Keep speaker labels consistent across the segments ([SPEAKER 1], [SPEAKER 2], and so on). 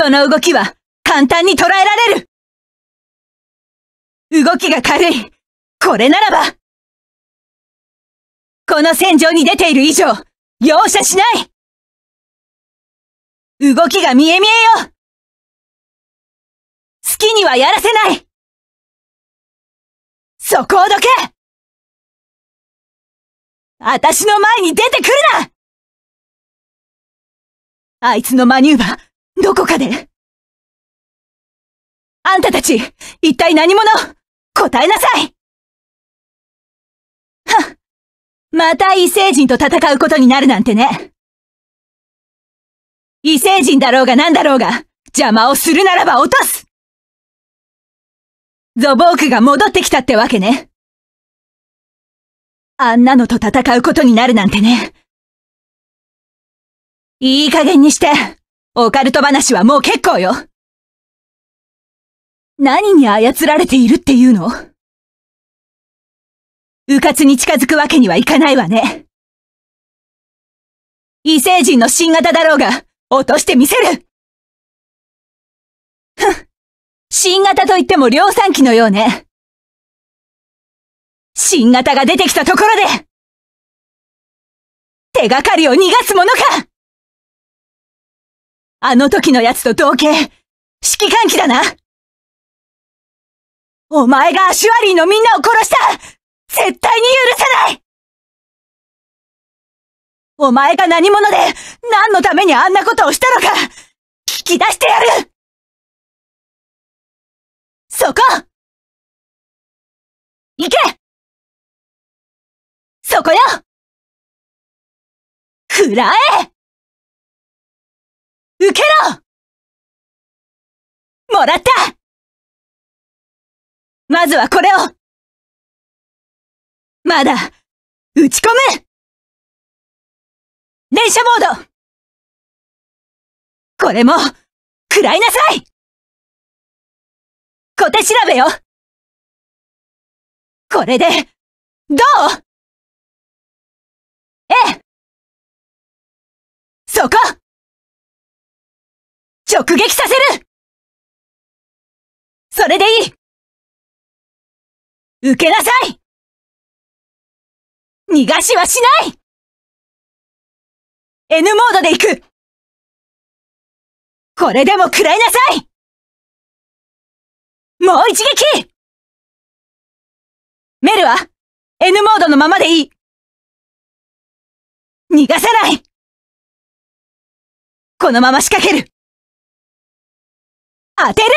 [SPEAKER 1] その動きは簡単に捉えられる動きが軽いこれならばこの戦場に出ている以上、容赦しない動きが見え見えよ好きにはやらせないそこをどけ私の前に出てくるなあいつのマニューバー、どこかであんたたち、一体何者答えなさいはっ、また異星人と戦うことになるなんてね。異星人だろうが何だろうが、邪魔をするならば落とすゾボークが戻ってきたってわけね。あんなのと戦うことになるなんてね。いい加減にしてオカルト話はもう結構よ何に操られているっていうの迂闊に近づくわけにはいかないわね。異星人の新型だろうが、落としてみせるふん、新型といっても量産機のようね。新型が出てきたところで手がかりを逃がすものかあの時の奴と同型指揮官機だなお前がアシュアリーのみんなを殺した絶対に許さないお前が何者で何のためにあんなことをしたのか聞き出してやるそこ行けそこよくらえ受けろもらったまずはこれをまだ、打ち込む連射モードこれも、食らいなさい小手調べよこれで、どうええそこ直撃させるそれでいい受けなさい逃がしはしない !N モードで行くこれでも食らいなさいもう一撃メルは N モードのままでいい逃がさないこのまま仕掛ける当てる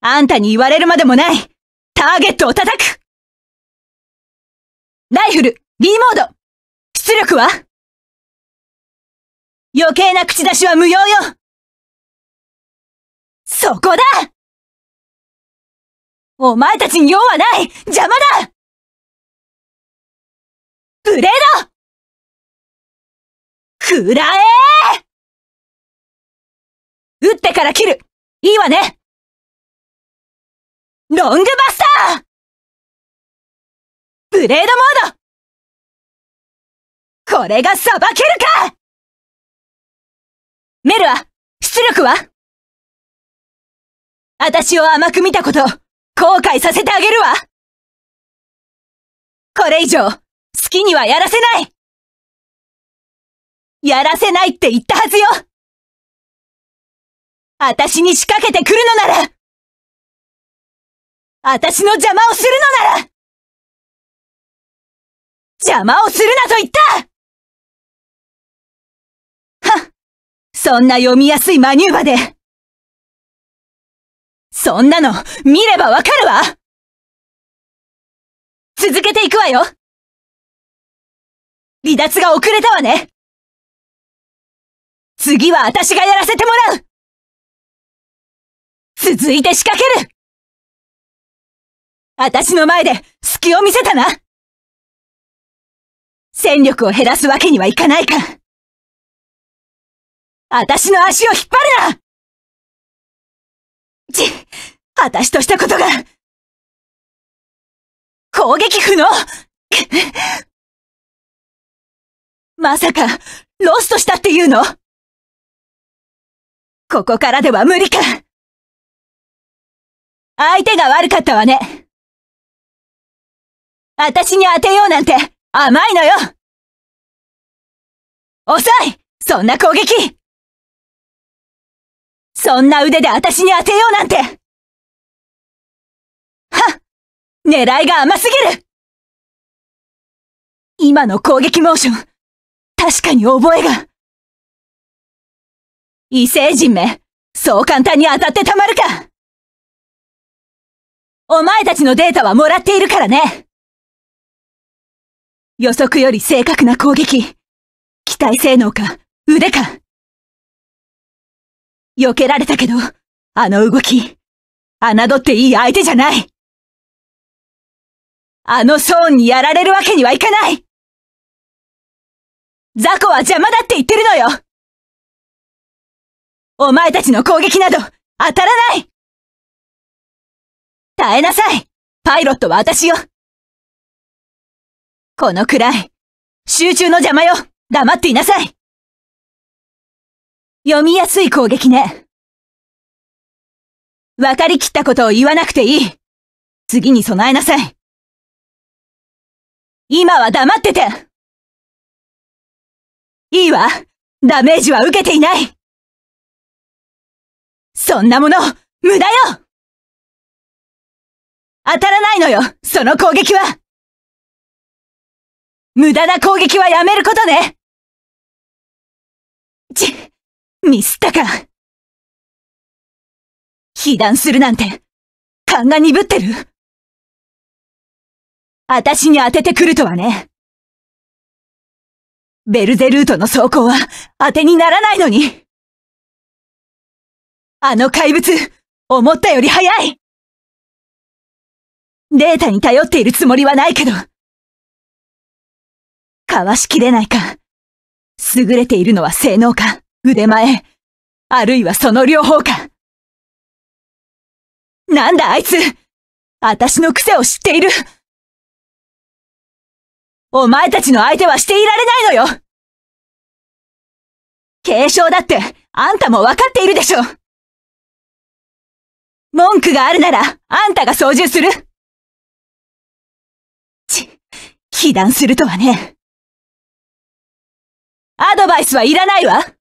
[SPEAKER 1] あんたに言われるまでもないターゲットを叩くライフル B モード出力は余計な口出しは無用よそこだお前たちに用はない邪魔だブレードくらえ撃ってから切るいいわねロングバスターブレードモードこれがさばけるかメルは、出力は私を甘く見たこと、後悔させてあげるわこれ以上、好きにはやらせないやらせないって言ったはずよ私に仕掛けてくるのなら私の邪魔をするのなら邪魔をするなと言ったはっそんな読みやすいマニューバでそんなの見ればわかるわ続けていくわよ離脱が遅れたわね次は私がやらせてもらう続いて仕掛ける私の前で隙を見せたな戦力を減らすわけにはいかないか私の足を引っ張るなち、私としたことが攻撃不能まさか、ロストしたっていうのここからでは無理か相手が悪かったわね。私に当てようなんて甘いのよ遅いそんな攻撃そんな腕で私に当てようなんてはっ狙いが甘すぎる今の攻撃モーション、確かに覚えが。異星人め、そう簡単に当たってたまるかお前たちのデータはもらっているからね予測より正確な攻撃。機体性能か、腕か。避けられたけど、あの動き、侮っていい相手じゃないあのソーンにやられるわけにはいかない雑魚は邪魔だって言ってるのよお前たちの攻撃など当たらない耐えなさいパイロットは私よこのくらい、集中の邪魔よ黙っていなさい読みやすい攻撃ね。わかりきったことを言わなくていい次に備えなさい今は黙ってていいわダメージは受けていないそんなもの、無駄よ当たらないのよその攻撃は無駄な攻撃はやめることねち、ミスったか。被弾するなんて、勘が鈍ってる私に当ててくるとはね。ベルゼルートの走行は当てにならないのにあの怪物、思ったより早いデータに頼っているつもりはないけど。かわしきれないか。優れているのは性能か、腕前、あるいはその両方か。なんだあいつ私の癖を知っているお前たちの相手はしていられないのよ継承だって、あんたも分かっているでしょ文句があるなら、あんたが操縦する被弾するとはね。アドバイスはいらないわく、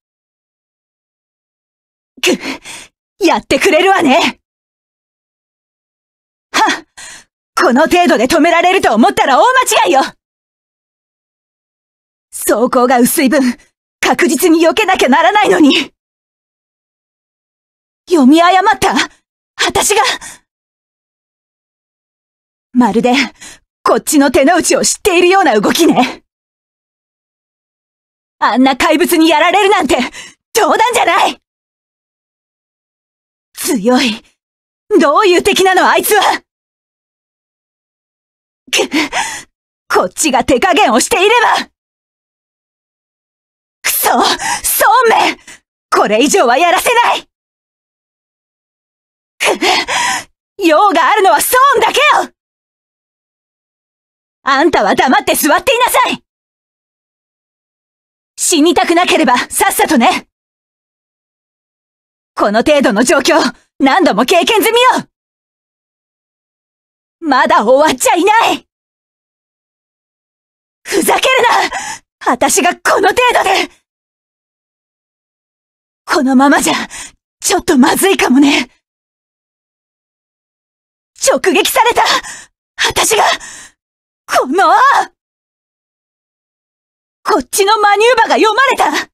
[SPEAKER 1] やってくれるわねはこの程度で止められると思ったら大間違いよ走行が薄い分、確実に避けなきゃならないのに読み誤った私がまるで、こっちの手の内を知っているような動きね。あんな怪物にやられるなんて、冗談じゃない強い。どういう敵なのあいつはこっちが手加減をしていればくそそうめんこれ以上はやらせない用があるのはソーンだけよあんたは黙って座っていなさい死にたくなければさっさとねこの程度の状況、何度も経験済みよまだ終わっちゃいないふざけるな私がこの程度でこのままじゃ、ちょっとまずいかもね直撃された私がこのこっちのマニューバが読まれた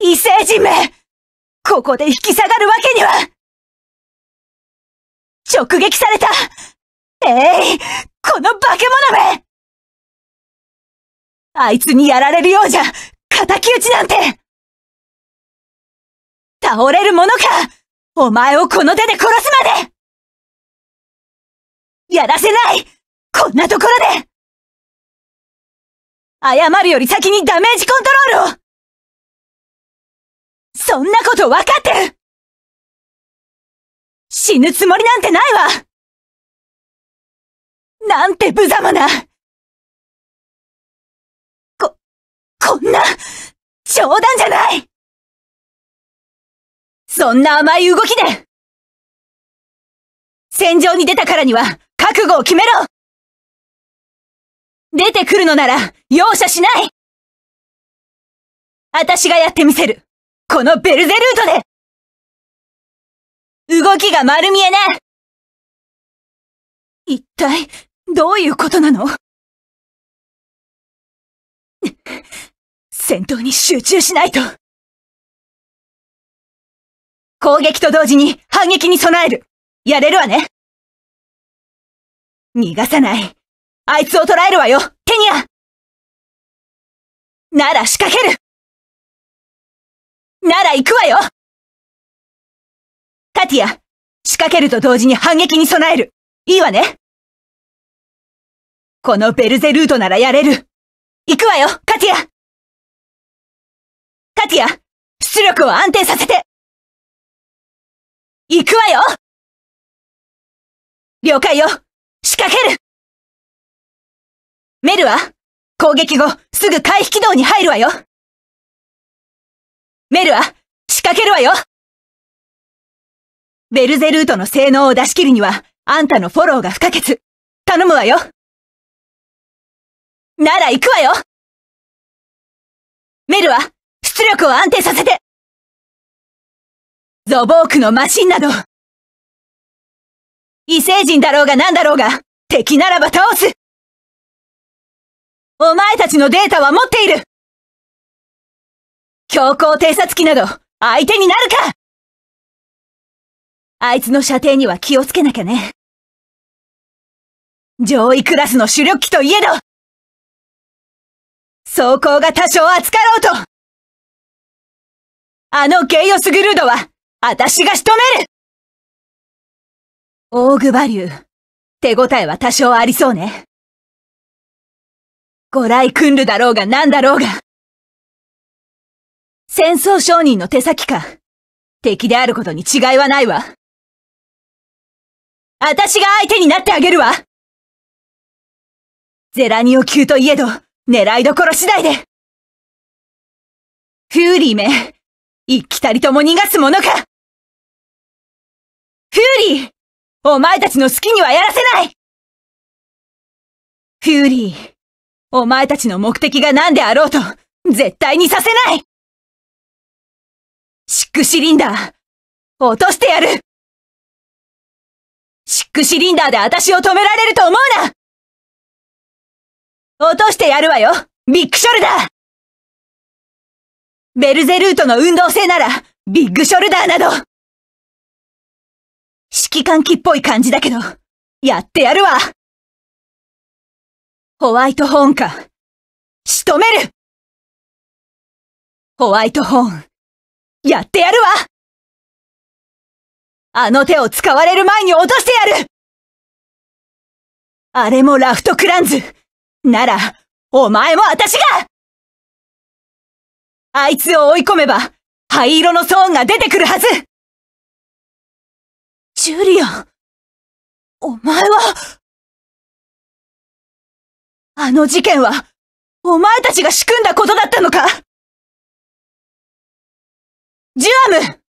[SPEAKER 1] 異星人名ここで引き下がるわけには直撃されたえい、ー、この化け物めあいつにやられるようじゃ、敵討ちなんて倒れるものかお前をこの手で殺すまでやらせないこんなところで謝るより先にダメージコントロールをそんなこと分かってる死ぬつもりなんてないわなんて無様なこ、こんな、冗談じゃないそんな甘い動きで戦場に出たからには、覚悟を決めろ出てくるのなら、容赦しない私がやってみせるこのベルゼルートで動きが丸見えね一体、どういうことなの戦闘に集中しないと攻撃と同時に反撃に備えるやれるわね逃がさない。あいつを捕らえるわよ、ケニアなら仕掛けるなら行くわよタティア、仕掛けると同時に反撃に備える。いいわねこのベルゼルートならやれる。行くわよ、カティアタティア、出力を安定させて行くわよ了解よ仕掛けるメルは攻撃後、すぐ回避軌道に入るわよメルは仕掛けるわよベルゼルートの性能を出し切るには、あんたのフォローが不可欠。頼むわよなら行くわよメルは、出力を安定させてゾボークのマシンなど、異星人だろうが何だろうが、敵ならば倒すお前たちのデータは持っている強行偵察機など相手になるかあいつの射程には気をつけなきゃね。上位クラスの主力機といえど装甲が多少扱ろうとあのゲイオスグルードは、私が仕留めるオーグバリュー。手応えは多少ありそうね。ご来訓るだろうが何だろうが。戦争商人の手先か、敵であることに違いはないわ。私が相手になってあげるわゼラニオ級といえど、狙いどころ次第でフューリーめ、一気たりとも逃がすものかフューリーお前たちの好きにはやらせないフューリー、お前たちの目的が何であろうと、絶対にさせないシックシリンダー、落としてやるシックシリンダーで私を止められると思うな落としてやるわよビッグショルダーベルゼルートの運動性なら、ビッグショルダーなど指揮官機っぽい感じだけど、やってやるわホワイトホーンか。仕留めるホワイトホーン、やってやるわあの手を使われる前に落としてやるあれもラフトクランズなら、お前も私があいつを追い込めば、灰色のソーンが出てくるはずジュリアン。お前は、あの事件は、お前たちが仕組んだことだったのかジュアム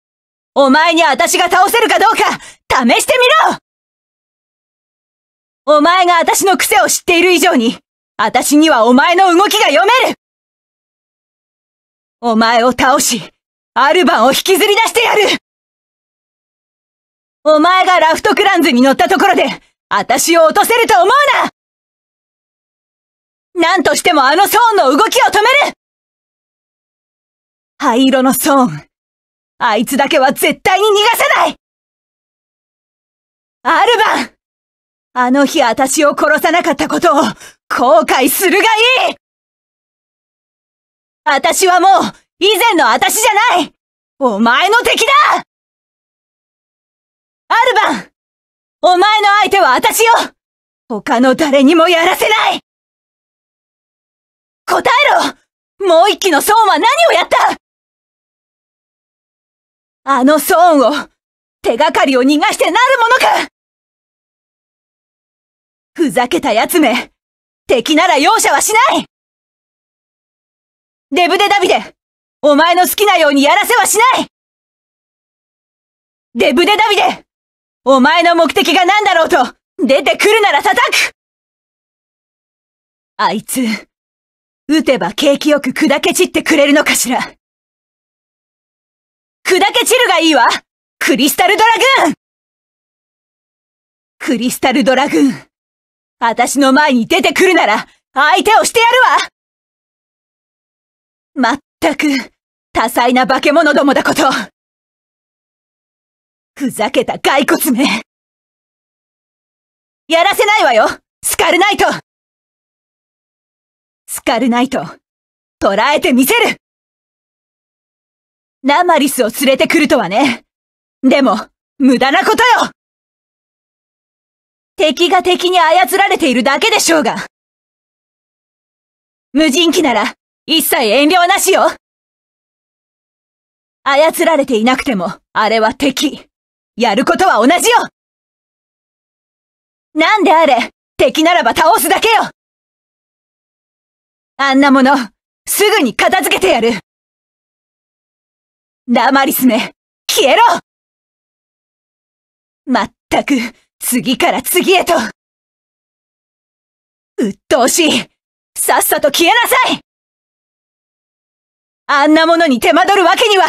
[SPEAKER 1] お前に私が倒せるかどうか、試してみろお前が私の癖を知っている以上に、私にはお前の動きが読めるお前を倒し、アルバンを引きずり出してやるお前がラフトクランズに乗ったところで、私を落とせると思うな何としてもあのソーンの動きを止める灰色のソーン。あいつだけは絶対に逃がさないアルバンあの日私を殺さなかったことを後悔するがいい私はもう以前の私じゃないお前の敵だアルバンお前の相手は私よ他の誰にもやらせない答えろもう一機のソーンは何をやったあのソーンを、手がかりを逃がしてなるものかふざけた奴め敵なら容赦はしないデブデダビデお前の好きなようにやらせはしないデブデダビデお前の目的が何だろうと、出てくるなら叩くあいつ、撃てば景気よく砕け散ってくれるのかしら。砕け散るがいいわクリスタルドラグーンクリスタルドラグーン。私の前に出てくるなら、相手をしてやるわまったく、多彩な化け物どもだこと。ふざけた骸骨めやらせないわよスカルナイトスカルナイト、捕らえてみせるナマリスを連れてくるとはね。でも、無駄なことよ敵が敵に操られているだけでしょうが。無人機なら、一切遠慮なしよ操られていなくても、あれは敵。やることは同じよなんであれ、敵ならば倒すだけよあんなもの、すぐに片付けてやるダマリスめ、消えろまったく、次から次へと鬱陶しいさっさと消えなさいあんなものに手間取るわけには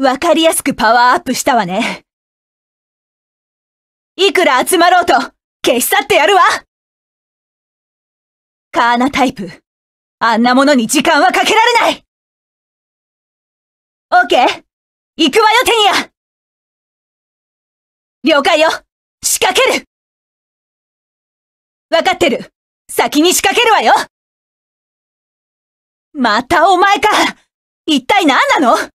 [SPEAKER 1] わかりやすくパワーアップしたわね。いくら集まろうと、消し去ってやるわカーナタイプ。あんなものに時間はかけられないオッケー行くわよ、テニア了解よ仕掛けるわかってる先に仕掛けるわよまたお前か一体何なの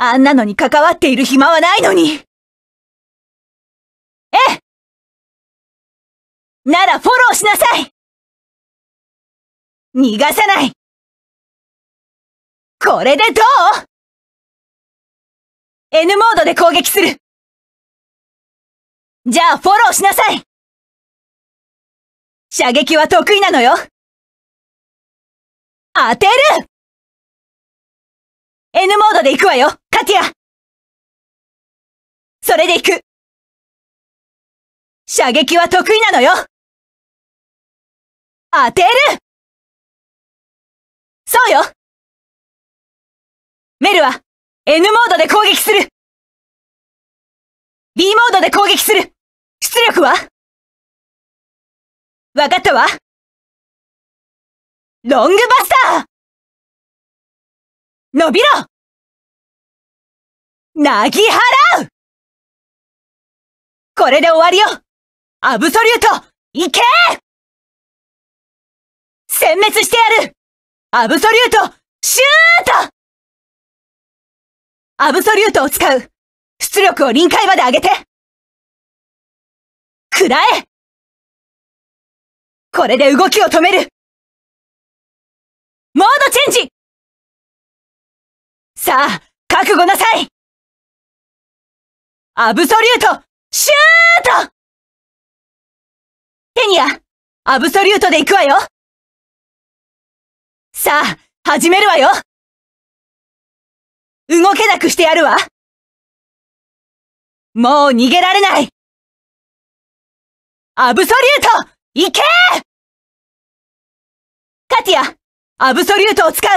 [SPEAKER 1] あんなのに関わっている暇はないのにええならフォローしなさい逃がさないこれでどう ?N モードで攻撃するじゃあフォローしなさい射撃は得意なのよ当てる !N モードで行くわよアそれで行く射撃は得意なのよ当てるそうよメルは N モードで攻撃する !B モードで攻撃する出力はわかったわロングバスター伸びろなぎ払うこれで終わりよアブソリュート行け殲滅してやるアブソリュートシュートアブソリュートを使う出力を臨界まで上げてくらえこれで動きを止めるモードチェンジさあ、覚悟なさいアブソリュートシュートケニアアブソリュートで行くわよさあ、始めるわよ動けなくしてやるわもう逃げられないアブソリュート行けカティアアブソリュートを使う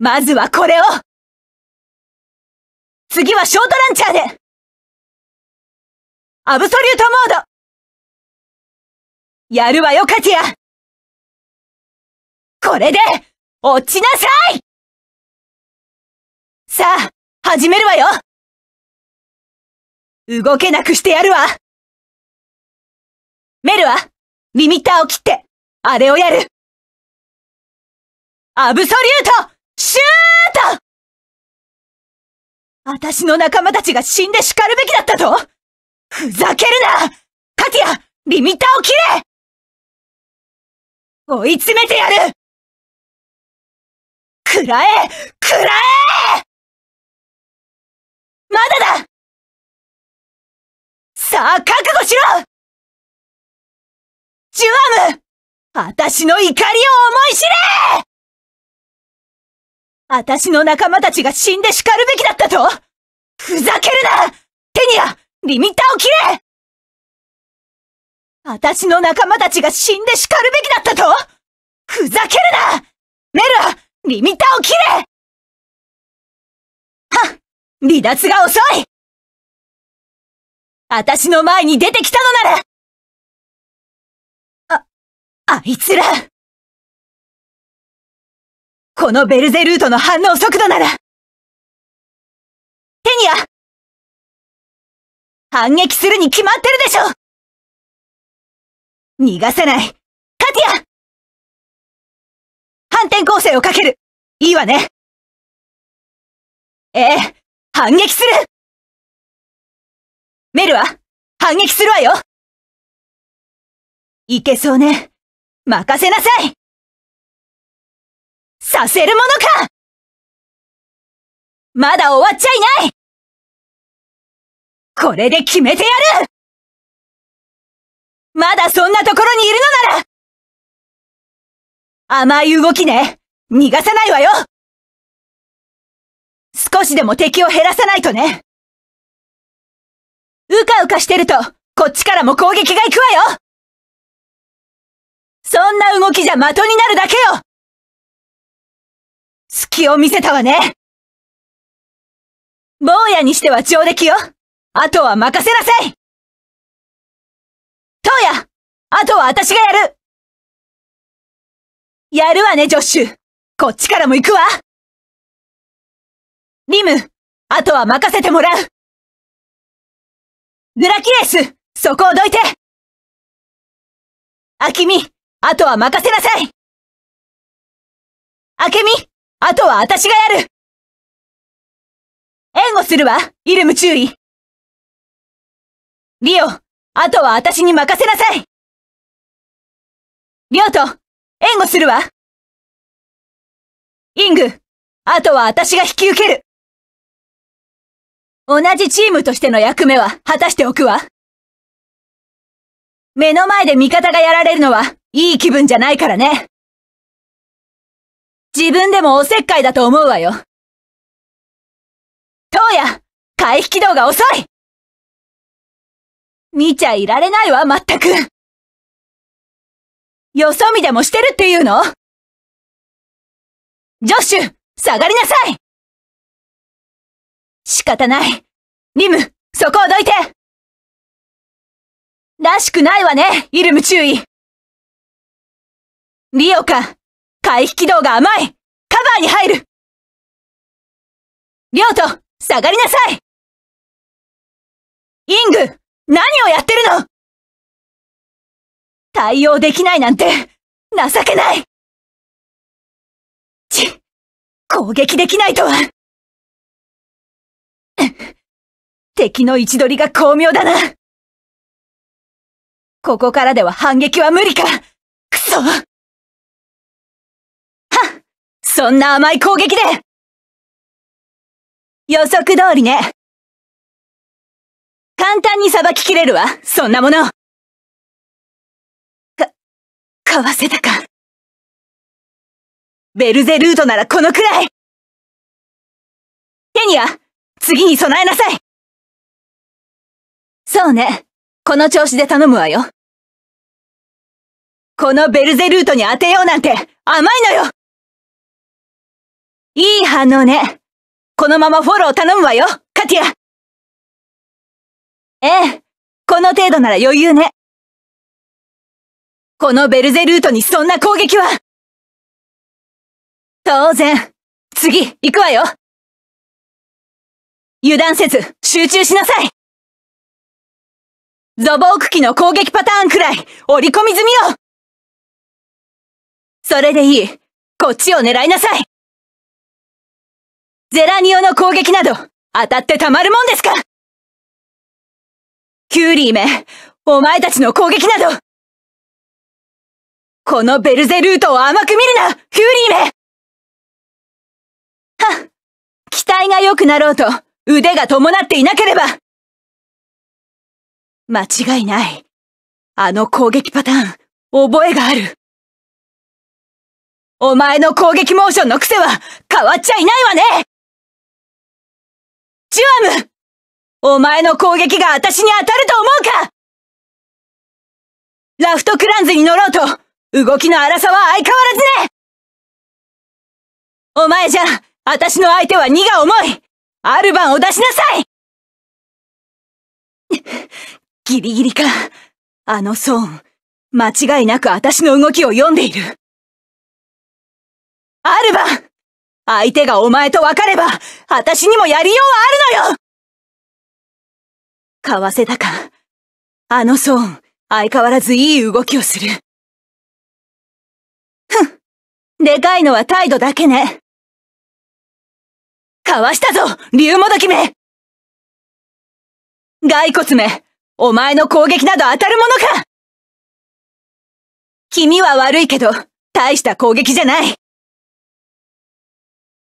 [SPEAKER 1] まずはこれを次はショートランチャーでアブソリュートモードやるわよ、カティアこれで、落ちなさいさあ、始めるわよ動けなくしてやるわメルは、リミッターを切って、あれをやるアブソリュート、シュー私の仲間たちが死んで叱るべきだったとふざけるなカティアリミッターを切れ追い詰めてやるくらえくらえまだださあ覚悟しろジュアム私の怒りを思い知れ私の仲間たちが死んで叱るべきだったとふざけるなテニアリミッターを切れ私の仲間たちが死んで叱るべきだったとふざけるなメルアリミッターを切れは離脱が遅い私の前に出てきたのならあ、あいつらこのベルゼルートの反応速度ならテニア反撃するに決まってるでしょ逃がせないカティア反転攻勢をかけるいいわねええ、反撃するメルは反撃するわよいけそうね任せなさいさせるものかまだ終わっちゃいないこれで決めてやるまだそんなところにいるのなら甘い動きね逃がさないわよ少しでも敵を減らさないとねうかうかしてると、こっちからも攻撃が行くわよそんな動きじゃ的になるだけよ隙を見せたわね坊やにしては上出来よあとは任せなさい東ヤあとは私がやるやるわね、ジョッシュこっちからも行くわリム、あとは任せてもらうグラキレース、そこをどいてアキミ、あとは任せなさいアケミあとは私がやる援護するわ、イルム注意リオ、あとは私に任せなさいリオと、援護するわイング、あとは私が引き受ける同じチームとしての役目は果たしておくわ。目の前で味方がやられるのは、いい気分じゃないからね。自分でもおせっかいだと思うわよ。うや回避軌道が遅い見ちゃいられないわ、まったくよそ見でもしてるっていうのジョッシュ下がりなさい仕方ない。リム、そこをどいてらしくないわね、イルム注意リオか、回避軌道が甘いカバーに入るリョート、下がりなさいイング、何をやってるの対応できないなんて、情けないち、攻撃できないとは敵の位置取りが巧妙だなここからでは反撃は無理かくそそんな甘い攻撃で予測通りね。簡単に裁ききれるわ、そんなもの。か、買わせたか。ベルゼルートならこのくらいケニア、次に備えなさいそうね。この調子で頼むわよ。このベルゼルートに当てようなんて甘いのよいい反応ね。このままフォロー頼むわよ、カティア。ええ、この程度なら余裕ね。このベルゼルートにそんな攻撃は当然。次、行くわよ。油断せず、集中しなさい。ゾボーク機の攻撃パターンくらい、織り込み済みよそれでいい。こっちを狙いなさいゼラニオの攻撃など、当たってたまるもんですかキューリーめ、お前たちの攻撃などこのベルゼルートを甘く見るなキューリーめはっ、機体が良くなろうと、腕が伴っていなければ間違いない。あの攻撃パターン、覚えがある。お前の攻撃モーションの癖は変わっちゃいないわねジュアムお前の攻撃が私に当たると思うかラフトクランズに乗ろうと、動きの荒さは相変わらずねお前じゃ、私の相手は荷が重いアルバンを出しなさい ギリギリか。あのソーン、間違いなく私の動きを読んでいる。アルバン相手がお前と分かれば、私にもやりようはあるのよかわせたか。あのソーン、相変わらずいい動きをする。ふん。でかいのは態度だけね。かわしたぞ竜もどきめ骸骨めお前の攻撃など当たるものか君は悪いけど、大した攻撃じゃない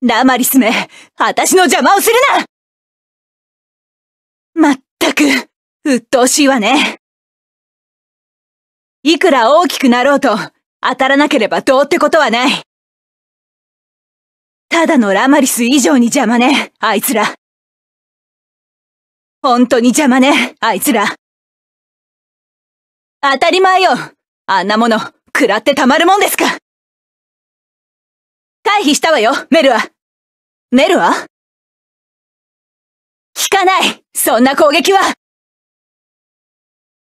[SPEAKER 1] ラマリスめ、私の邪魔をするなまったく、鬱陶しいわね。いくら大きくなろうと、当たらなければどうってことはない。ただのラマリス以上に邪魔ね、あいつら。本当に邪魔ね、あいつら。当たり前よ。あんなもの、食らってたまるもんですか。回避したわよ、メルア。メルア効かないそんな攻撃は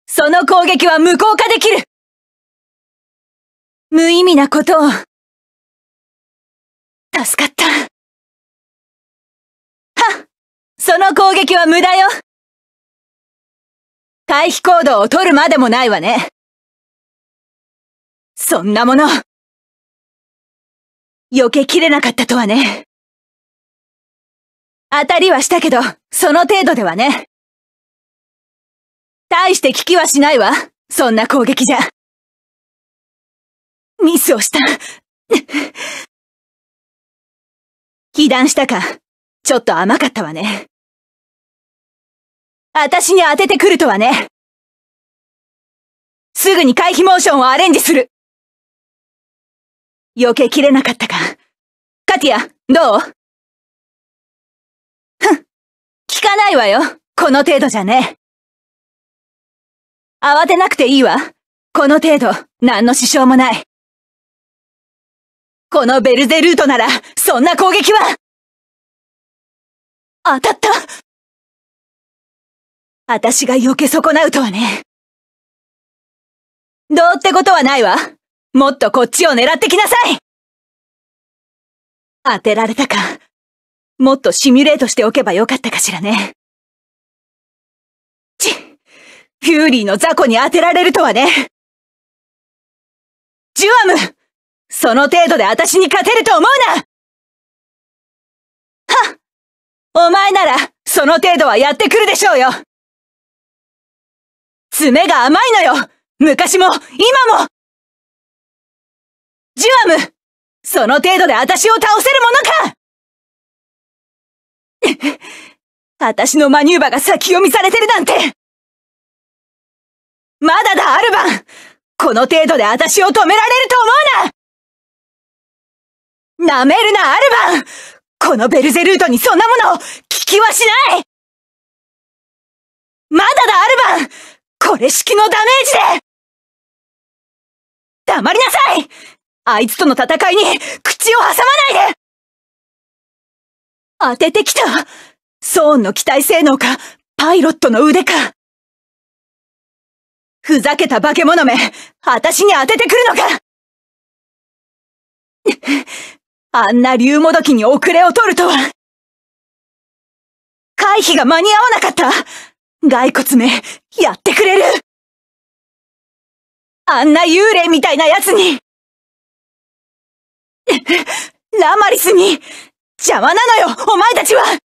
[SPEAKER 1] その攻撃は無効化できる無意味なことを。助かった。はっその攻撃は無駄よ回避行動を取るまでもないわね。そんなもの避けきれなかったとはね。当たりはしたけど、その程度ではね。大して効きはしないわ。そんな攻撃じゃ。ミスをした。被弾したか。ちょっと甘かったわね。私に当ててくるとはね。すぐに回避モーションをアレンジする。避けきれなかったか。ティア、どうふん、聞かないわよ。この程度じゃね。慌てなくていいわ。この程度、何の支障もない。このベルゼルートなら、そんな攻撃は当たった私が避け損なうとはね。どうってことはないわ。もっとこっちを狙ってきなさい当てられたか。もっとシミュレートしておけばよかったかしらね。ち、フューリーの雑魚に当てられるとはね。ジュアムその程度で私に勝てると思うなはお前なら、その程度はやってくるでしょうよ爪が甘いのよ昔も、今もジュアムその程度で私を倒せるものか 私のマニューバが先読みされてるなんてまだだ、アルバンこの程度で私を止められると思うな舐めるな、アルバンこのベルゼルートにそんなものを聞きはしないまだだ、アルバンこれ式のダメージで黙りなさいあいつとの戦いに口を挟まないで当ててきたソーンの機体性能か、パイロットの腕か。ふざけた化け物め、私に当ててくるのかあんな竜もどきに遅れを取るとは。回避が間に合わなかった骸骨め、やってくれるあんな幽霊みたいな奴にラマリスに邪魔なのよお前たちは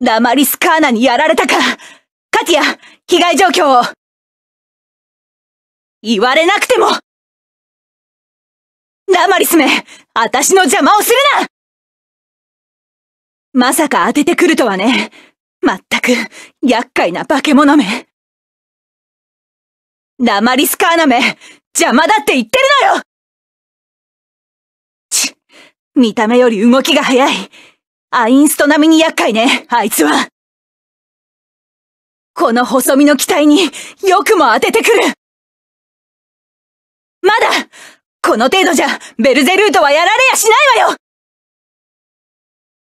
[SPEAKER 1] ラマリスカーナにやられたかカティア、被害状況を言われなくてもラマリスめ、私の邪魔をするなまさか当ててくるとはね。まったく、厄介な化け物め。ラマリスカーナめ、邪魔だって言ってるのよ見た目より動きが早い。アインスト並みに厄介ね、あいつは。この細身の機体によくも当ててくるまだこの程度じゃベルゼルートはやられやしないわよ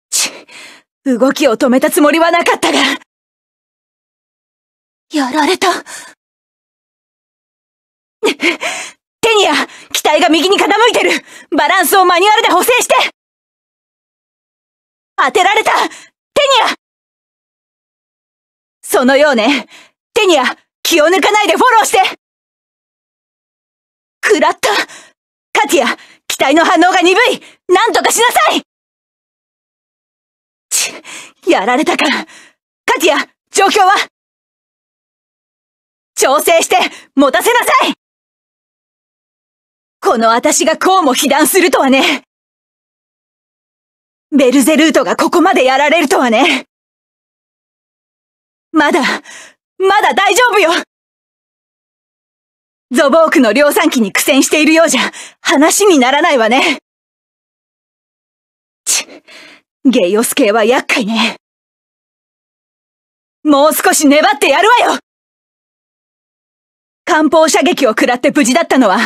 [SPEAKER 1] ち、動きを止めたつもりはなかったが。やられた。テニア機体が右に傾いてるバランスをマニュアルで補正して当てられたテニアそのようねテニア気を抜かないでフォローして食らったカティア、機体の反応が鈍いなんとかしなさいち、やられたか。カティア、状況は調整して、持たせなさいこの私がこうも被弾するとはね。ベルゼルートがここまでやられるとはね。まだ、まだ大丈夫よゾボークの量産機に苦戦しているようじゃ、話にならないわね。ち、ゲイオス系は厄介ね。もう少し粘ってやるわよ艦砲射撃を食らって無事だったのは、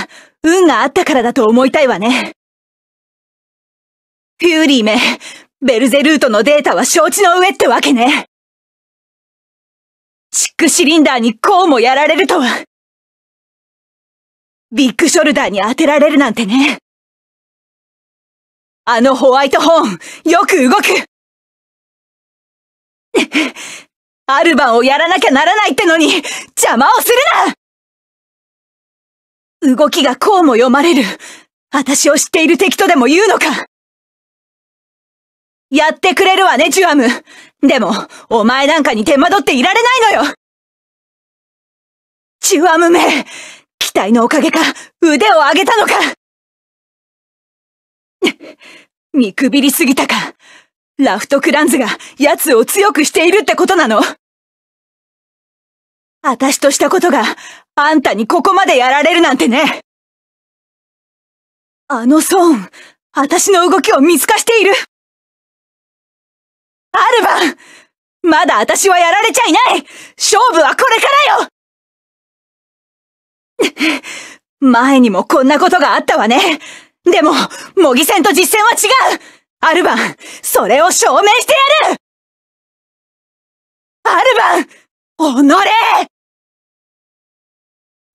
[SPEAKER 1] 運があったからだと思いたいわね。フューリーめ、ベルゼルートのデータは承知の上ってわけね。チックシリンダーにこうもやられるとは。ビッグショルダーに当てられるなんてね。あのホワイトホーン、よく動くアルバンをやらなきゃならないってのに、邪魔をするな動きがこうも読まれる。私を知っている敵とでも言うのかやってくれるわね、ジュアム。でも、お前なんかに手間取っていられないのよジュアムめ期待のおかげか、腕を上げたのか 見くびりすぎたか。ラフトクランズが奴を強くしているってことなの私としたことがあんたにここまでやられるなんてねあのソーン、私の動きを見透かしているアルバンまだ私はやられちゃいない勝負はこれからよ 前にもこんなことがあったわねでも、模擬戦と実戦は違うアルバン、それを証明してやるアルバンおのれ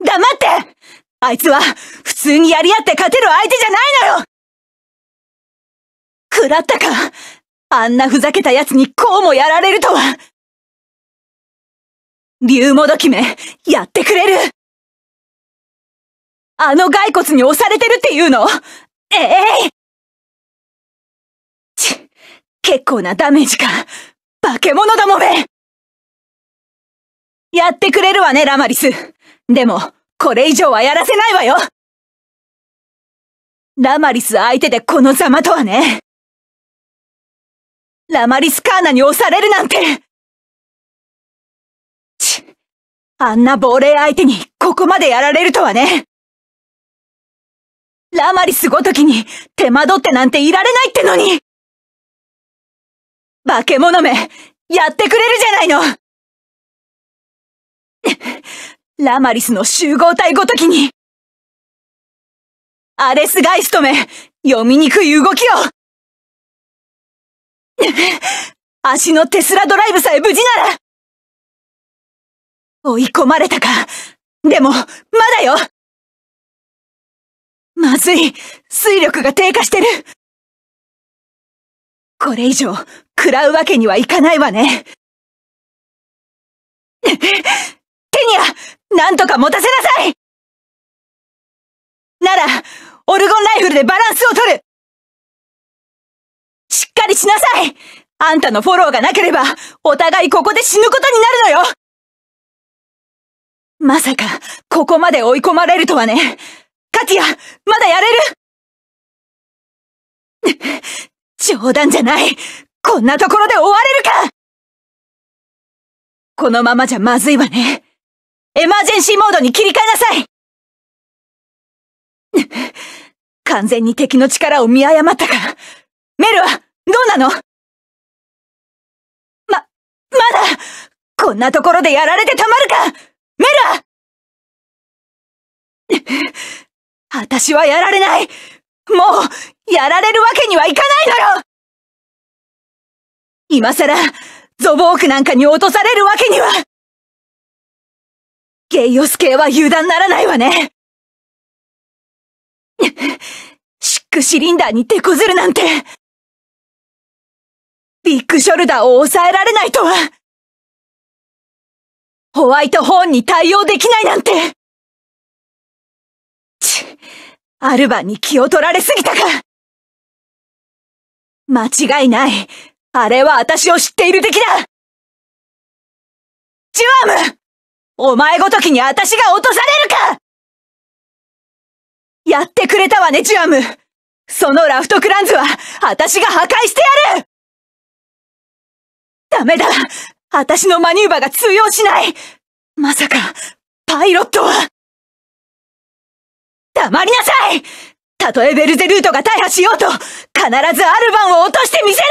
[SPEAKER 1] 黙ってあいつは普通にやり合って勝てる相手じゃないのよ食らったかあんなふざけた奴にこうもやられるとは竜もどきめ、やってくれるあの骸骨に押されてるっていうのええいち、結構なダメージか。化け物だもべやってくれるわね、ラマリス。でも、これ以上はやらせないわよラマリス相手でこのざまとはね。ラマリスカーナに押されるなんてち、あんな亡霊相手にここまでやられるとはね。ラマリスごときに手間取ってなんていられないってのに化け物め、やってくれるじゃないのラマリスの集合体ごときにアレスガイストめ読みにくい動きを足のテスラドライブさえ無事なら追い込まれたか。でも、まだよまずい水力が低下してるこれ以上、食らうわけにはいかないわね。ニア、なんとか持たせなさいなら、オルゴンライフルでバランスを取るしっかりしなさいあんたのフォローがなければ、お互いここで死ぬことになるのよまさか、ここまで追い込まれるとはね。カティア、まだやれる冗談じゃないこんなところで終われるかこのままじゃまずいわね。エマージェンシーモードに切り替えなさい完全に敵の力を見誤ったから。メルは、どうなのま、まだこんなところでやられてたまるかメルは私はやられないもう、やられるわけにはいかないのよ今さら、ゾボークなんかに落とされるわけにはゲイオス系は油断ならないわねシックシリンダーに手こずるなんてビッグショルダーを抑えられないとはホワイトホーンに対応できないなんてち、アルバンに気を取られすぎたか間違いない。あれは私を知っている敵だジュアムお前ごときに私が落とされるかやってくれたわね、ジュアムそのラフトクランズは、私が破壊してやるダメだ私のマニューバーが通用しないまさか、パイロットは黙りなさいたとえベルゼルートが大破しようと、必ずアルバンを落としてみせる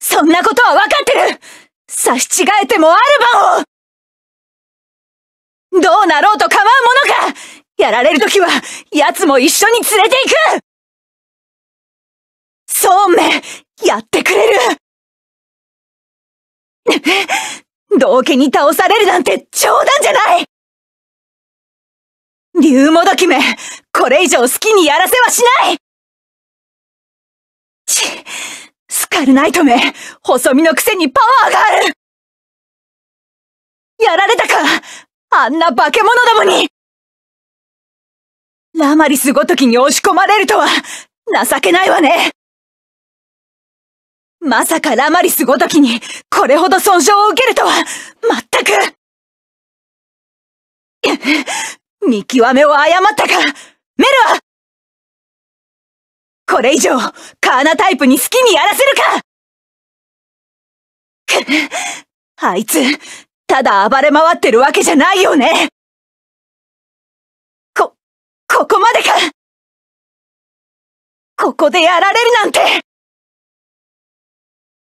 [SPEAKER 1] そんなことはわかってる差し違えてもある番をどうなろうと構うものかやられるときは、奴も一緒に連れて行くそうめやってくれる道家に倒されるなんて冗談じゃない竜もどきめ、これ以上好きにやらせはしないち、スカルナイトめ細身のくせにパワーがあるやられたかあんな化け物どもにラマリスごときに押し込まれるとは、情けないわねまさかラマリスごときに、これほど損傷を受けるとは、まったく見極めを誤ったかメルはこれ以上、カーナタイプに好きにやらせるかあいつ、ただ暴れ回ってるわけじゃないよねこ、ここまでかここでやられるなんて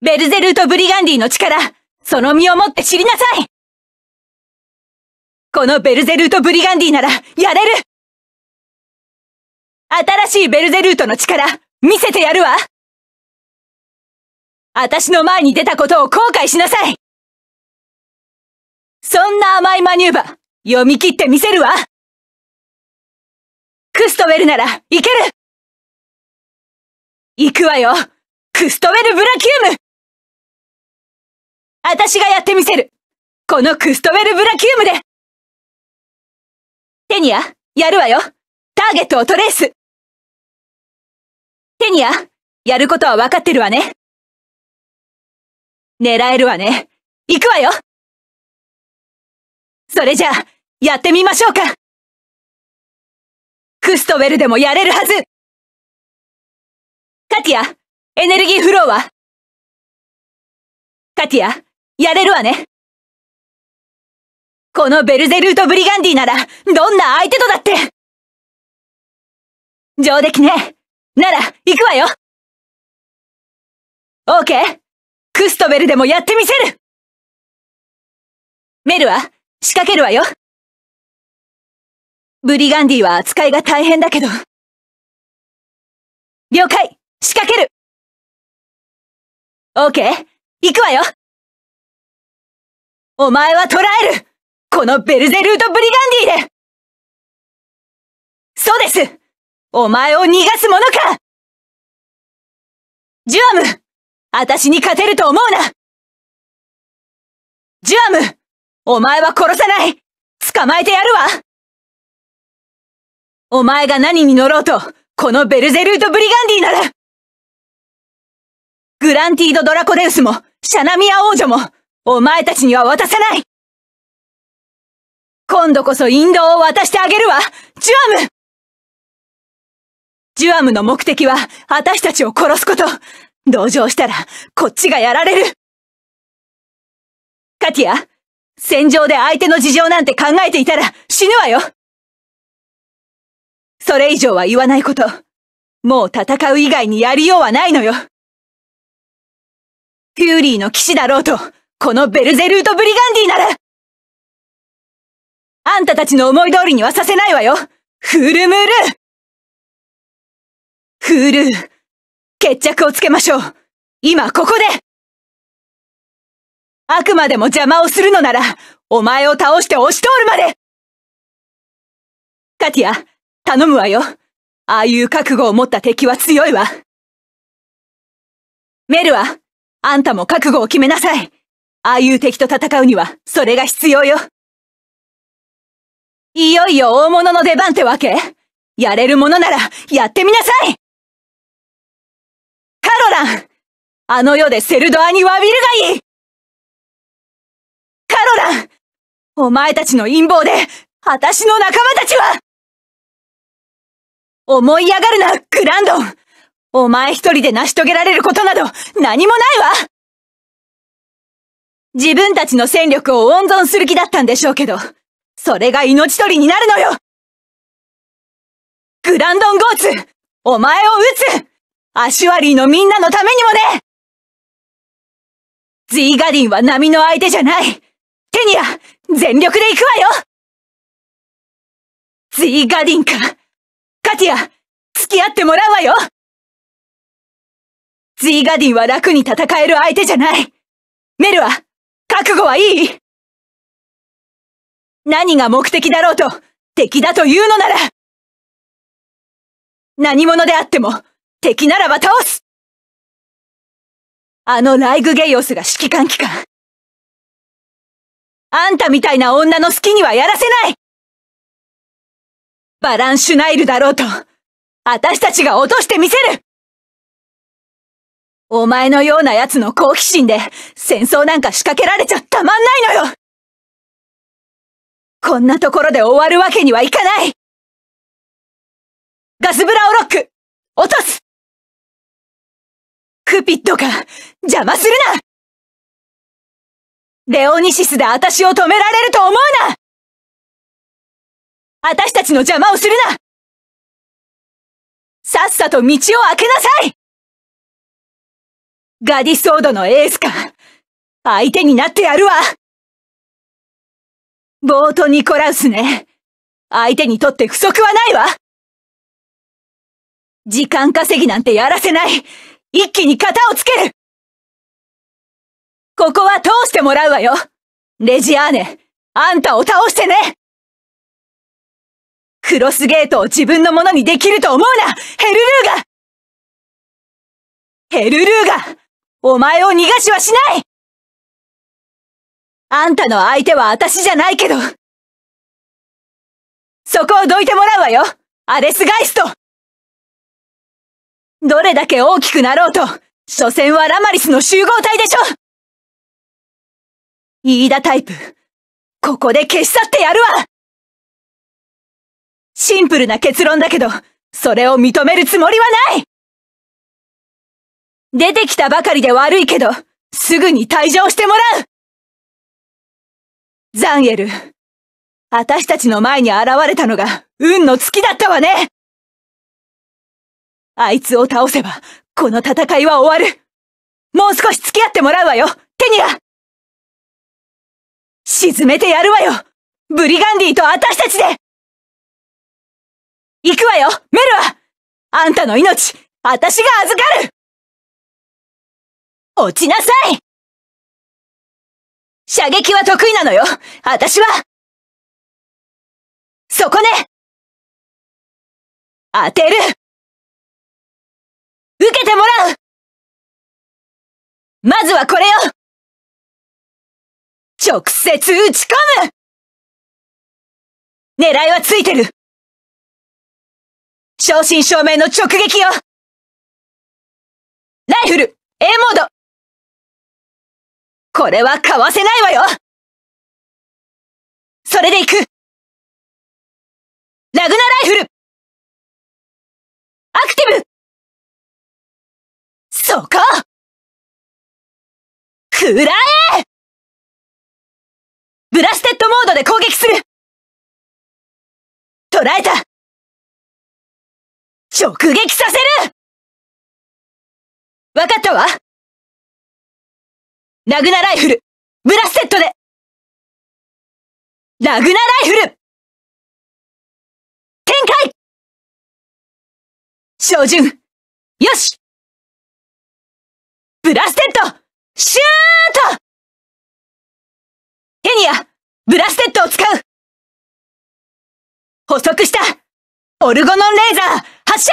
[SPEAKER 1] ベルゼルとブリガンディの力、その身をもって知りなさいこのベルゼルとブリガンディなら、やれる新しいベルゼルートの力、見せてやるわ私の前に出たことを後悔しなさいそんな甘いマニューバ読み切ってみせるわクストウェルなら、いける行くわよクストウェルブラキウム私がやってみせるこのクストウェルブラキウムでテニア、やるわよターゲットをトレースケニア、やることは分かってるわね。狙えるわね。行くわよそれじゃあ、やってみましょうかクストウェルでもやれるはずカティア、エネルギーフローはカティア、やれるわねこのベルゼルート・ブリガンディなら、どんな相手とだって上出来ねなら、行くわよオーケークストベルでもやってみせるメルは、仕掛けるわよブリガンディは扱いが大変だけど。了解仕掛けるオーケー行くわよお前は捕らえるこのベルゼルート・ブリガンディでそうですお前を逃がすものかジュアム私に勝てると思うなジュアムお前は殺さない捕まえてやるわお前が何に乗ろうと、このベルゼルート・ブリガンディならグランティード・ドラコデウスも、シャナミア王女も、お前たちには渡さない今度こそ引導を渡してあげるわジュアムジュアムの目的は、私たちを殺すこと。同情したら、こっちがやられる。カティア、戦場で相手の事情なんて考えていたら死ぬわよ。それ以上は言わないこと。もう戦う以外にやりようはないのよ。フューリーの騎士だろうと、このベルゼルート・ブリガンディならあんたたちの思い通りにはさせないわよフールムールフールー決着をつけましょう今ここであくまでも邪魔をするのなら、お前を倒して押し通るまでカティア、頼むわよ。ああいう覚悟を持った敵は強いわ。メルは、あんたも覚悟を決めなさい。ああいう敵と戦うには、それが必要よ。いよいよ大物の出番ってわけやれるものなら、やってみなさいロランあの世でセルドアに詫びるがいいカロランお前たちの陰謀で、私の仲間たちは思い上がるな、グランドンお前一人で成し遂げられることなど、何もないわ自分たちの戦力を温存する気だったんでしょうけど、それが命取りになるのよグランドンゴーツお前を撃つアシュアリーのみんなのためにもねジーガディンは波の相手じゃないテニア全力で行くわよジーガディンか、カティア、付き合ってもらうわよジーガディンは楽に戦える相手じゃないメルは、覚悟はいい何が目的だろうと、敵だというのなら何者であっても、敵ならば倒すあのライグゲイオスが指揮官機関。あんたみたいな女の好きにはやらせないバランシュナイルだろうと、私たちが落としてみせるお前のような奴の好奇心で戦争なんか仕掛けられちゃたまんないのよこんなところで終わるわけにはいかないガスブラをロック落とすクピッドが邪魔するなレオニシスで私を止められると思うな私たちの邪魔をするなさっさと道を開けなさいガディソードのエースか相手になってやるわボート・ニコラウスね。相手にとって不足はないわ時間稼ぎなんてやらせない一気に型をつけるここは通してもらうわよレジアーネ、あんたを倒してねクロスゲートを自分のものにできると思うなヘルルーガヘルルーガお前を逃がしはしないあんたの相手は私じゃないけどそこをどいてもらうわよアレスガイストどれだけ大きくなろうと、所詮はラマリスの集合体でしょ飯田タイプ、ここで消し去ってやるわシンプルな結論だけど、それを認めるつもりはない出てきたばかりで悪いけど、すぐに退場してもらうザンエル、私たちの前に現れたのが、運の月だったわねあいつを倒せば、この戦いは終わるもう少し付き合ってもらうわよテニア沈めてやるわよブリガンディと私たちで行くわよメルアあんたの命、私が預かる落ちなさい射撃は得意なのよ私はそこね当てる受けてもらうまずはこれよ直接打ち込む狙いはついてる正真正銘の直撃よライフル A モードこれはかわせないわよそれで行くラグナライフルそこくらえブラステッドモードで攻撃する捉えた直撃させるわかったわラグナライフルブラステッドでラグナライフル展開照準よしブラステッドシュートケニアブラステッドを使う捕捉したオルゴノンレーザー発射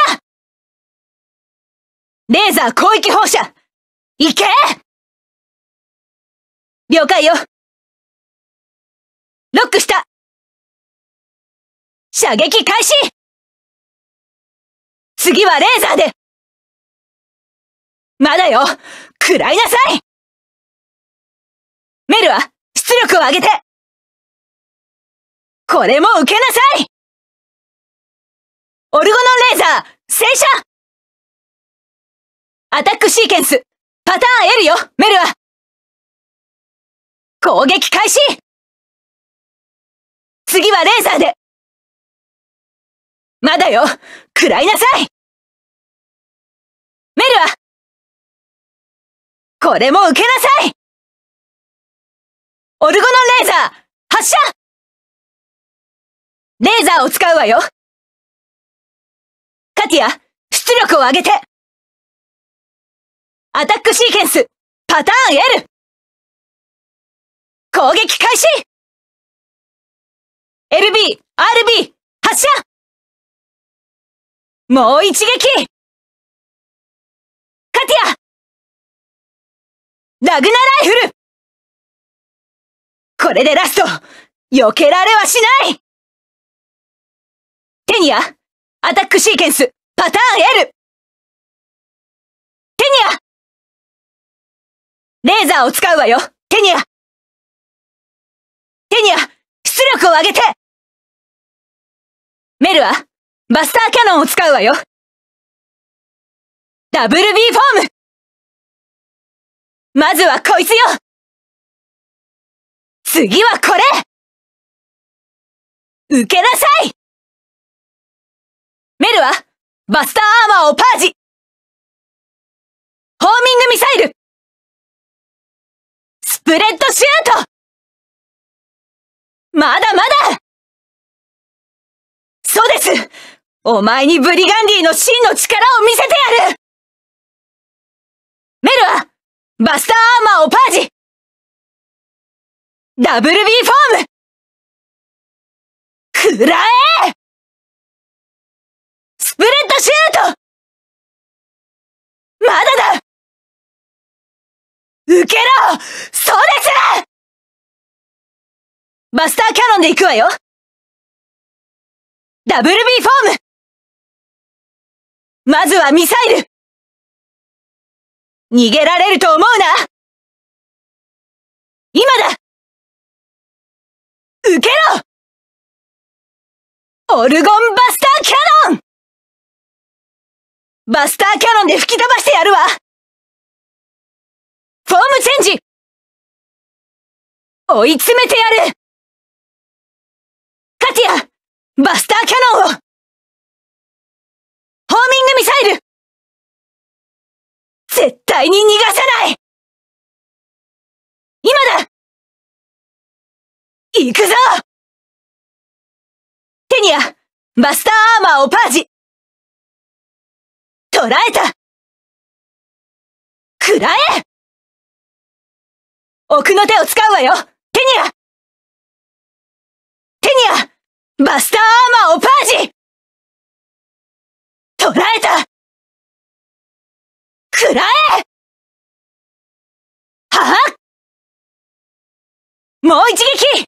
[SPEAKER 1] レーザー広域放射行け了解よロックした射撃開始次はレーザーでまだよ食らいなさいメルは出力を上げてこれも受けなさいオルゴノンレーザー戦車アタックシーケンスパターン L よメルは攻撃開始次はレーザーでまだよ食らいなさいメルはこれも受けなさいオルゴのレーザー発射レーザーを使うわよカティア、出力を上げてアタックシーケンス、パターン L! 攻撃開始 !LB、RB、発射もう一撃カティアラグナライフルこれでラスト避けられはしないテニアアタックシーケンスパターン L! テニアレーザーを使うわよテニアテニア出力を上げてメルはバスターキャノンを使うわよダブル B フォームまずはこいつよ次はこれ受けなさいメルは、バスターアーマーをパージホーミングミサイルスプレッドシュートまだまだそうですお前にブリガンディの真の力を見せてやるメルはバスターアーマーをパージダブル B フォームくらえスプレッドシュートまだだ受けろそうですバスターキャノンで行くわよダブル B フォームまずはミサイル逃げられると思うな今だ受けろオルゴンバスターキャノンバスターキャノンで吹き飛ばしてやるわフォームチェンジ追い詰めてやるカティアバスターキャノンをホーミングミサイル絶対に逃がさない今だ行くぞテニア、バスターアーマーをパージ捕らえたくらえ奥の手を使うわよテニアテニアバスター食らえははもう一撃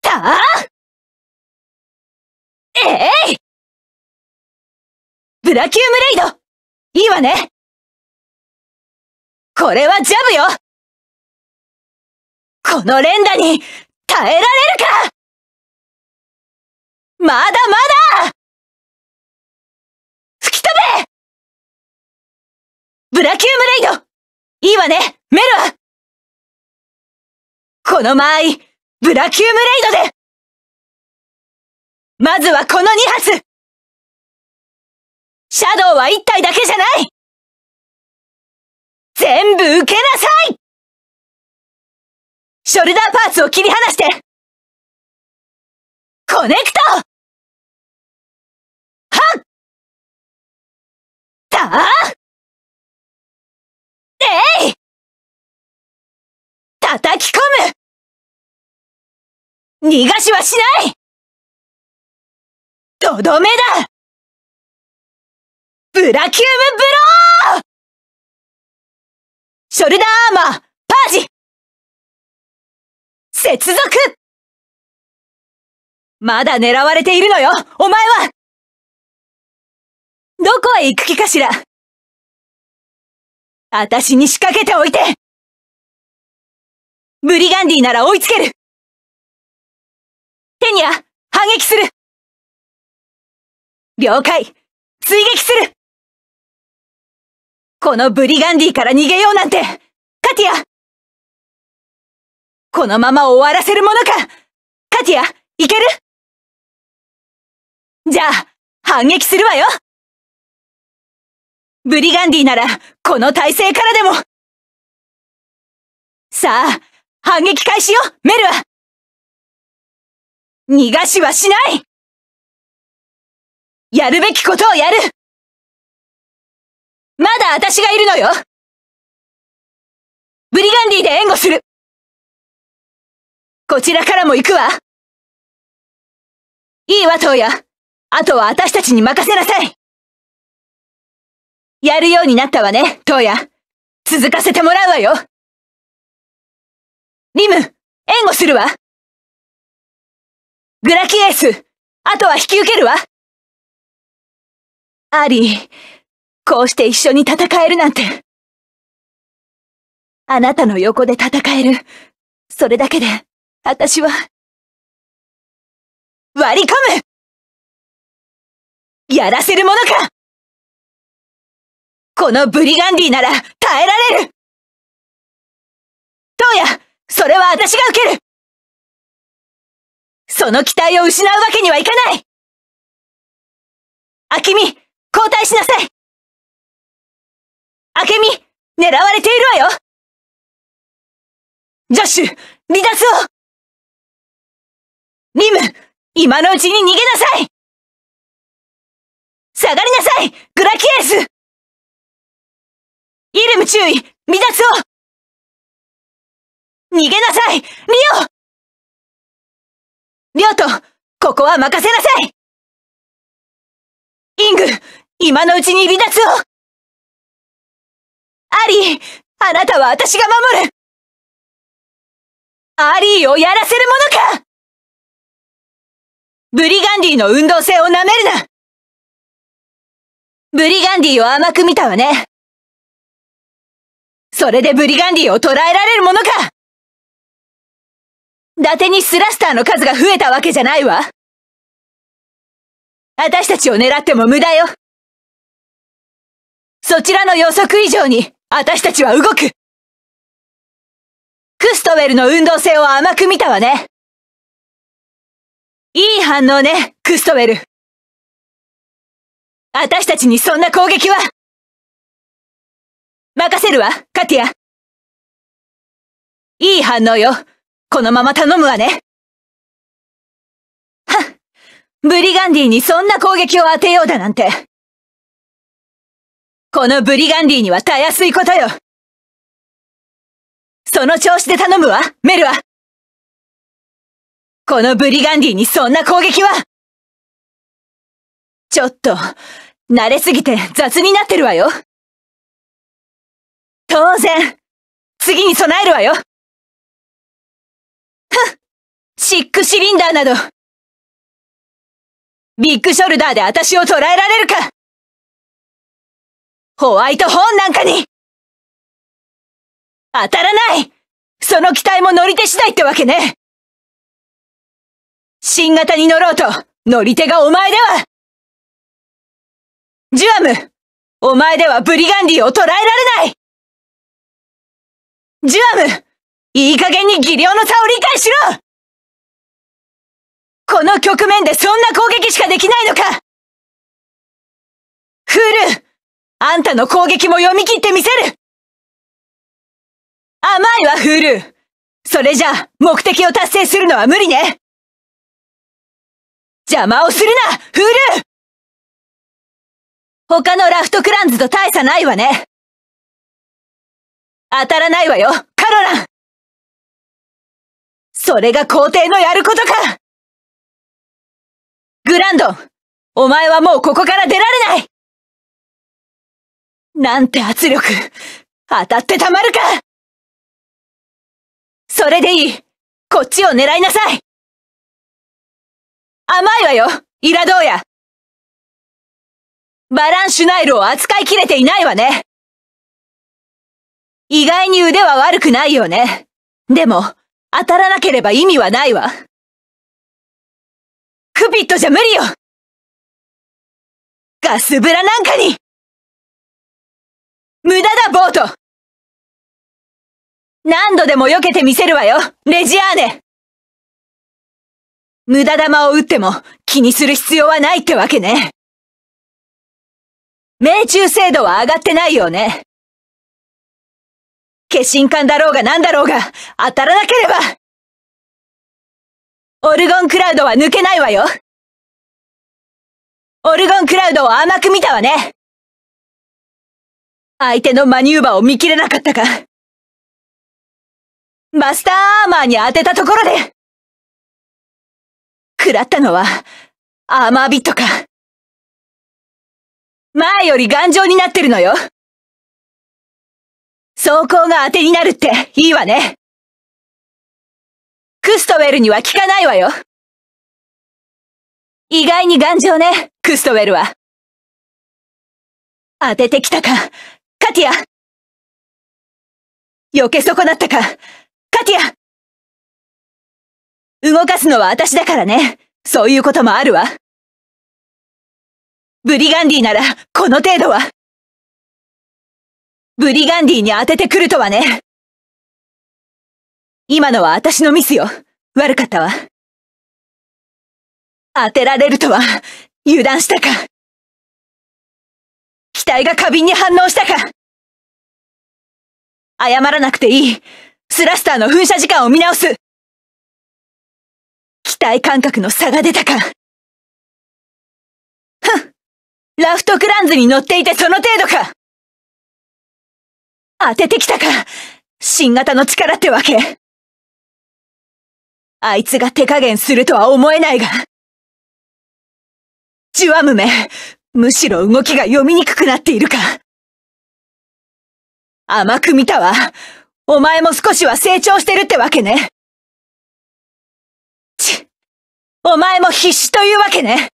[SPEAKER 1] たあえい、ー、ブラキュームレイドいいわねこれはジャブよこの連打に耐えられるかまだまだブラキュームレイドいいわね、メルこの間合い、ブラキュームレイドでまずはこの2発シャドウは1体だけじゃない全部受けなさいショルダーパーツを切り離してコネクトはったあえい叩き込む逃がしはしないとどめだブラキュームブローショルダーアーマー、パージ接続まだ狙われているのよお前はどこへ行く気かしら私に仕掛けておいてブリガンディなら追いつけるテニア、反撃する了解追撃するこのブリガンディから逃げようなんてカティアこのまま終わらせるものかカティア、いけるじゃあ、反撃するわよブリガンディなら、この体勢からでもさあ、反撃開始よ、メルア逃がしはしないやるべきことをやるまだ私がいるのよブリガンディで援護するこちらからも行くわいいわ、トーヤ。あとは私たちに任せなさいやるようになったわね、トーヤ。続かせてもらうわよリム、援護するわグラキエース、あとは引き受けるわアリー、こうして一緒に戦えるなんて。あなたの横で戦える。それだけで、私は。割り込むやらせるものかこのブリガンディなら耐えられるトウヤそれは私が受けるその期待を失うわけにはいかないアキミ、交代しなさいアケミ、狙われているわよジョッシュ、離脱をリム、今のうちに逃げなさい下がりなさいグラキエースイルム注意離脱を逃げなさいリオリョウト、ここは任せなさいイング、今のうちに離脱をアリー、あなたは私が守るアリーをやらせるものかブリガンディの運動性をなめるなブリガンディを甘く見たわね。それでブリガンディを捕らえられるものか伊達にスラスターの数が増えたわけじゃないわ私たちを狙っても無駄よそちらの予測以上に、私たちは動くクストウェルの運動性を甘く見たわねいい反応ね、クストウェル私たちにそんな攻撃は任せるわ、カティア。いい反応よ。このまま頼むわね。はっ、ブリガンディにそんな攻撃を当てようだなんて。このブリガンディにはたやすいことよ。その調子で頼むわ、メルは。このブリガンディにそんな攻撃はちょっと、慣れすぎて雑になってるわよ。当然、次に備えるわよふっシックシリンダーなど、ビッグショルダーで私を捕らえられるかホワイトホーンなんかに当たらないその機体も乗り手次第ってわけね新型に乗ろうと、乗り手がお前ではジュアムお前ではブリガンディを捕らえられないジュアムいい加減に技量の差を理解しろこの局面でそんな攻撃しかできないのかフールあんたの攻撃も読み切ってみせる甘いわ、フールそれじゃあ、目的を達成するのは無理ね邪魔をするな、フール他のラフトクランズと大差ないわね当たらないわよ、カロランそれが皇帝のやることかグランドお前はもうここから出られないなんて圧力当たってたまるかそれでいいこっちを狙いなさい甘いわよ、イラドーヤバランシュナイルを扱いきれていないわね意外に腕は悪くないよね。でも、当たらなければ意味はないわ。クピットじゃ無理よガスブラなんかに無駄だ、ボート何度でも避けてみせるわよ、レジアーネ無駄玉を打っても気にする必要はないってわけね。命中精度は上がってないよね。化身艦だろうが何だろうが、当たらなければオルゴンクラウドは抜けないわよオルゴンクラウドを甘く見たわね相手のマニューバーを見切れなかったかマスターアーマーに当てたところで食らったのは、アーマービットか。前より頑丈になってるのよ走行が当てになるっていいわね。クストウェルには効かないわよ。意外に頑丈ね、クストウェルは。当ててきたか、カティア。避け損なったか、カティア。動かすのは私だからね。そういうこともあるわ。ブリガンディなら、この程度は。ブリガンディに当ててくるとはね。今のは私のミスよ。悪かったわ。当てられるとは、油断したか。機体が過敏に反応したか。謝らなくていい。スラスターの噴射時間を見直す。機体感覚の差が出たか。ふん。ラフトクランズに乗っていてその程度か当ててきたか新型の力ってわけあいつが手加減するとは思えないがジュアムめ、むしろ動きが読みにくくなっているか甘く見たわ。お前も少しは成長してるってわけね。ち、お前も必死というわけね。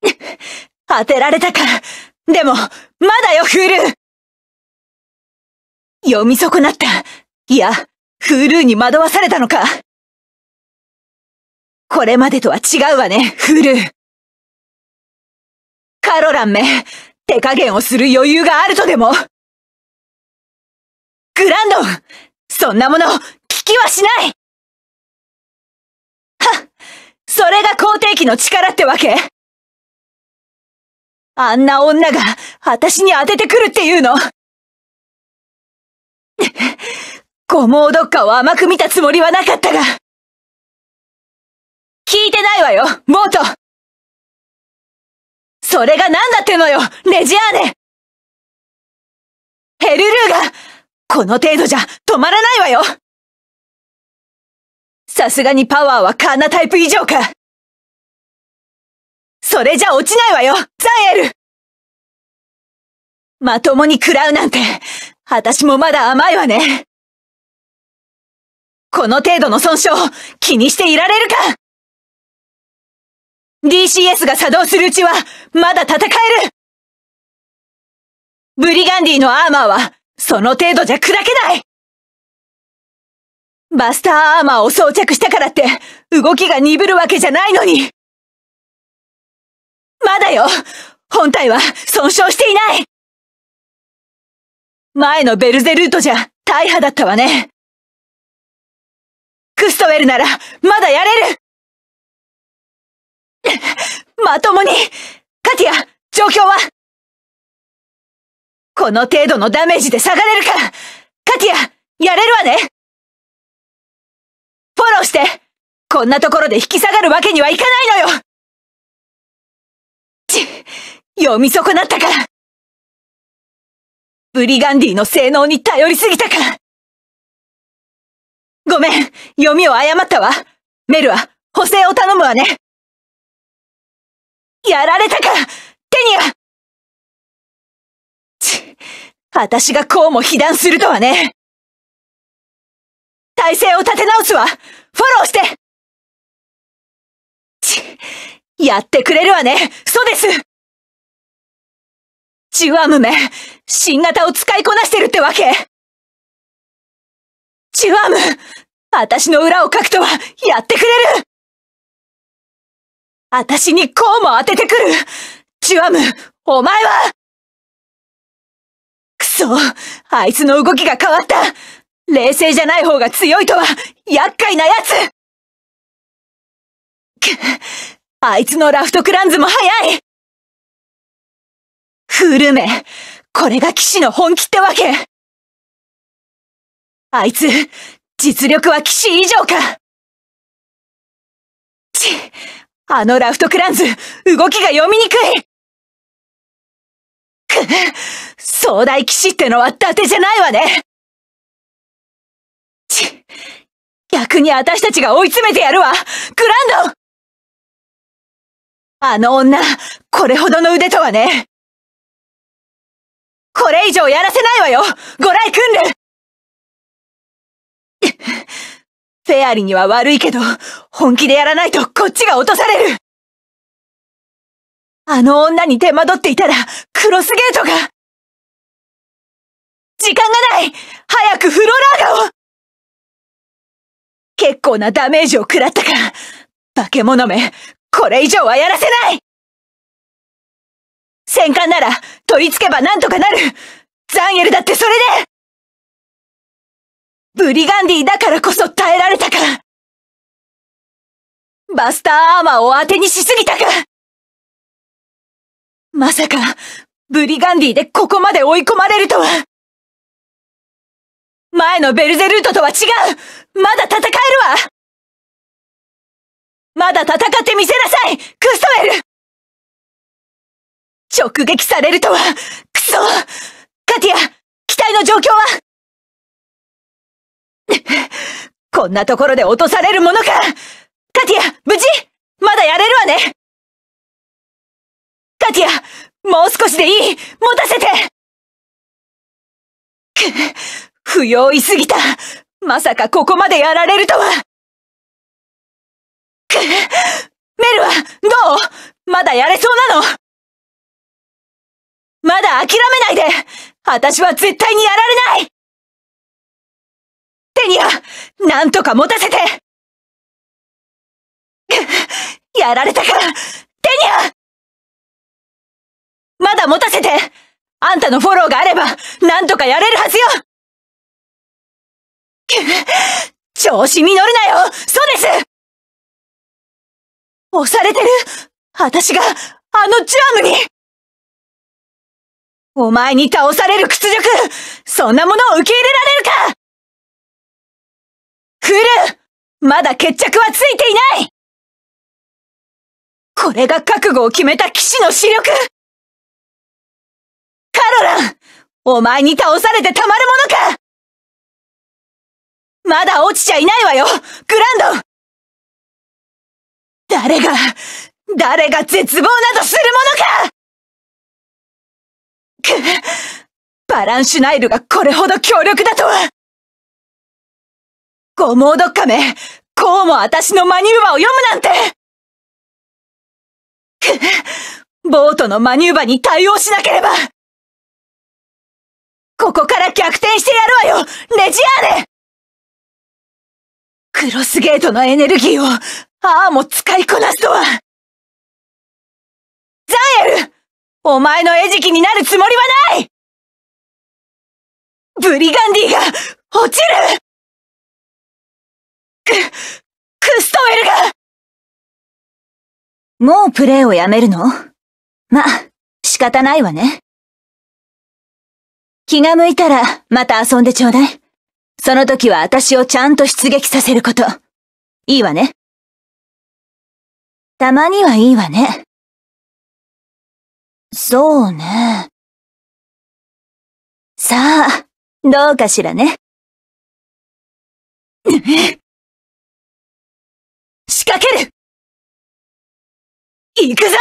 [SPEAKER 1] 当てられたか。でも、まだよ、フール読み損なった。いや、フルーに惑わされたのか。これまでとは違うわね、フルー。カロランめ、手加減をする余裕があるとでも。グランドンそんなもの、聞きはしないはそれが皇帝機の力ってわけあんな女が、私に当ててくるっていうの ごもうどっかを甘く見たつもりはなかったが聞いてないわよ、ボートそれが何だってのよ、レジアーネヘルルーが、この程度じゃ止まらないわよさすがにパワーはカーナタイプ以上かそれじゃ落ちないわよ、ザエルまともに食らうなんて、私もまだ甘いわね。この程度の損傷、気にしていられるか !DCS が作動するうちは、まだ戦えるブリガンディのアーマーは、その程度じゃ砕けないバスターアーマーを装着したからって、動きが鈍るわけじゃないのにまだよ本体は損傷していない前のベルゼルートじゃ、大破だったわね。クストウェルなら、まだやれるまともにカティア、状況はこの程度のダメージで下がれるかカティア、やれるわねフォローしてこんなところで引き下がるわけにはいかないのよち、読み損なったからブリガンディの性能に頼りすぎたかごめん読みを誤ったわメルは補正を頼むわねやられたか手にはち、私がこうも被弾するとはね体勢を立て直すわフォローしてち、やってくれるわねそうですジュアムメ、新型を使いこなしてるってわけジュアム、私の裏を書くとは、やってくれる私にこうも当ててくるジュアム、お前はくそ、あいつの動きが変わった冷静じゃない方が強いとは、厄介なやつく、あいつのラフトクランズも早いルメ、これが騎士の本気ってわけあいつ、実力は騎士以上かち、あのラフトクランズ、動きが読みにくいく、壮大騎士ってのは伊達じゃないわねち、逆に私たちが追い詰めてやるわグランドあの女、これほどの腕とはねこれ以上やらせないわよご来訓練フェアリには悪いけど、本気でやらないとこっちが落とされるあの女に手間取っていたら、クロスゲートが時間がない早くフローラーガを結構なダメージを食らったか。化け物め、これ以上はやらせない戦艦なら取り付けばなんとかなるザンエルだってそれでブリガンディだからこそ耐えられたかバスターアーマーを当てにしすぎたかまさか、ブリガンディでここまで追い込まれるとは前のベルゼルートとは違うまだ戦えるわまだ戦ってみせなさいクストエル直撃されるとは、くそカティア、機体の状況は こんなところで落とされるものかカティア、無事まだやれるわねカティア、もう少しでいい持たせてく、不用意すぎたまさかここまでやられるとはく、メルは、どうまだやれそうなのまだ諦めないで私は絶対にやられないテニアなんとか持たせてやられたかテニアまだ持たせてあんたのフォローがあれば、なんとかやれるはずよ調子に乗るなよそうです押されてる私が、あのジャムにお前に倒される屈辱そんなものを受け入れられるか来るまだ決着はついていないこれが覚悟を決めた騎士の視力カロランお前に倒されてたまるものかまだ落ちちゃいないわよグランド誰が、誰が絶望などするものかく バランシュナイルがこれほど強力だとはゴモードカメ、こうも私のマニューバを読むなんてく ボートのマニューバに対応しなければここから逆転してやるわよレジアーネクロスゲートのエネルギーを、ああも使いこなすとはザエルお前の餌食になるつもりはないブリガンディが落ちるク、クストエルがもうプレーをやめるのま、仕方ないわね。気が向いたらまた遊んでちょうだい。その時は私をちゃんと出撃させること。いいわね。たまにはいいわね。そうね。さあ、どうかしらね。仕掛ける行くぞ